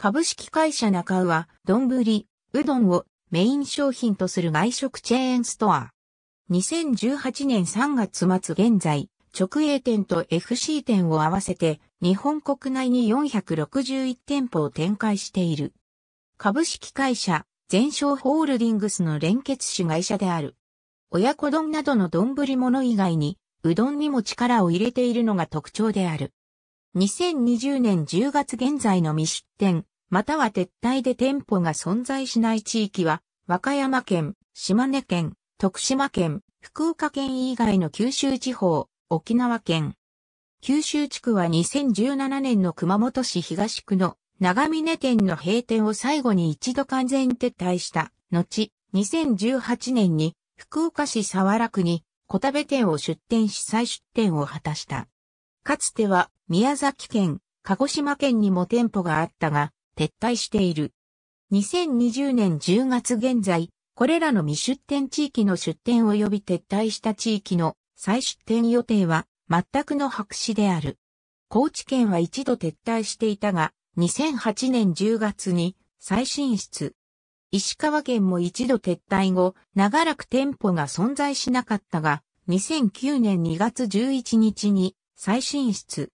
株式会社中尾は、丼、うどんをメイン商品とする外食チェーンストア。2018年3月末現在、直営店と FC 店を合わせて、日本国内に461店舗を展開している。株式会社、全商ホールディングスの連結主会社である。親子丼などの丼物以外に、うどんにも力を入れているのが特徴である。2020年10月現在の未出店、または撤退で店舗が存在しない地域は、和歌山県、島根県、徳島県、福岡県以外の九州地方、沖縄県。九州地区は2017年の熊本市東区の長峰店の閉店を最後に一度完全撤退した後、2018年に福岡市沢楽区に小田部店を出店し再出店を果たした。かつては宮崎県、鹿児島県にも店舗があったが、撤退している。2020年10月現在、これらの未出店地域の出店及び撤退した地域の再出店予定は全くの白紙である。高知県は一度撤退していたが、2008年10月に再進出。石川県も一度撤退後、長らく店舗が存在しなかったが、2009年2月11日に再進出。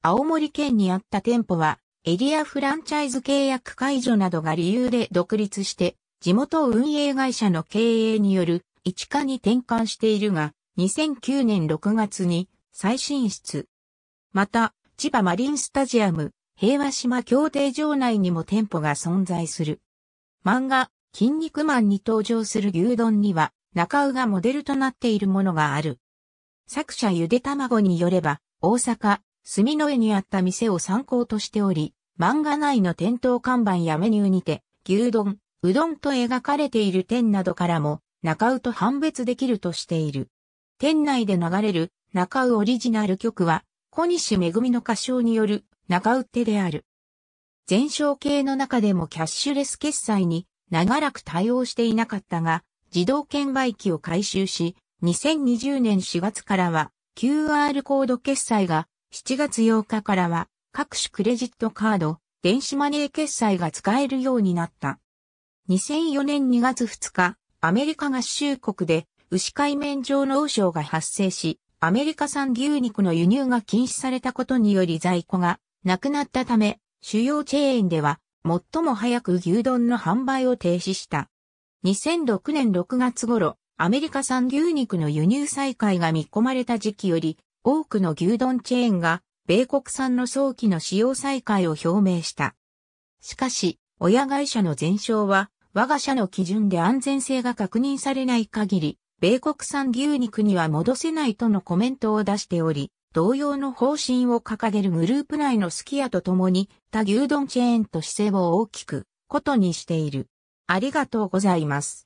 青森県にあった店舗はエリアフランチャイズ契約解除などが理由で独立して、地元運営会社の経営による一化に転換しているが、2009年6月に再進出。また、千葉マリンスタジアム、平和島協定場内にも店舗が存在する。漫画、筋肉マンに登場する牛丼には、中尾がモデルとなっているものがある。作者ゆで卵によれば、大阪、墨の絵にあった店を参考としており、漫画内の店頭看板やメニューにて、牛丼、うどんと描かれている店などからも、中尾と判別できるとしている。店内で流れる中尾オリジナル曲は、小西恵みの歌唱による中尾手である。全商系の中でもキャッシュレス決済に長らく対応していなかったが、自動券売機を回収し、2020年4月からは QR コード決済が7月8日からは各種クレジットカード、電子マネー決済が使えるようになった。2004年2月2日、アメリカ合衆国で牛海面上の王将が発生し、アメリカ産牛肉の輸入が禁止されたことにより在庫がなくなったため、主要チェーンでは最も早く牛丼の販売を停止した。2006年6月頃、アメリカ産牛肉の輸入再開が見込まれた時期より多くの牛丼チェーンが米国産の早期の使用再開を表明した。しかし、親会社の全哨は我が社の基準で安全性が確認されない限り、米国産牛肉には戻せないとのコメントを出しており、同様の方針を掲げるグループ内のすき家と共に他牛丼チェーンと姿勢を大きくことにしている。ありがとうございます。